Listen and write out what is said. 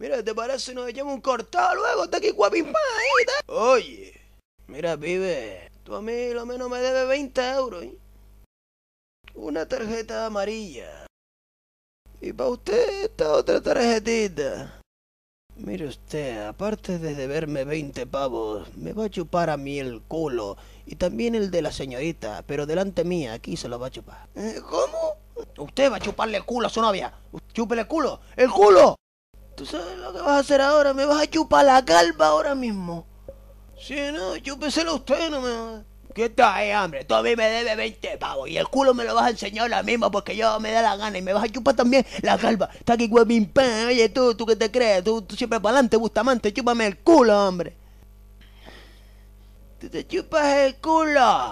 Mira, ¿te parece nos echamos un cortado luego? está aquí guapimpa Oye, mira, pibe, tú a mí lo menos me debe 20 euros, ¿eh? Una tarjeta amarilla. Y para usted esta otra tarjetita. Mire usted, aparte de deberme 20 pavos, me va a chupar a mí el culo y también el de la señorita, pero delante mía, aquí se lo va a chupar. ¿Eh? ¿Cómo? Usted va a chuparle el culo a su novia. Chúpele el culo. ¡El culo! ¿Tú sabes lo que vas a hacer ahora? ¿Me vas a chupar la calva ahora mismo? Si no, chúpeselo usted, no me... ¿Qué tal hambre? Eh, tú a mí me debe 20 pavos y el culo me lo vas a enseñar ahora mismo porque yo me da la gana y me vas a chupar también la calva. Está aquí, huevín, oye, tú, tú que te crees, tú, tú siempre para adelante, Bustamante, chúpame el culo, hombre. Tú te chupas el culo.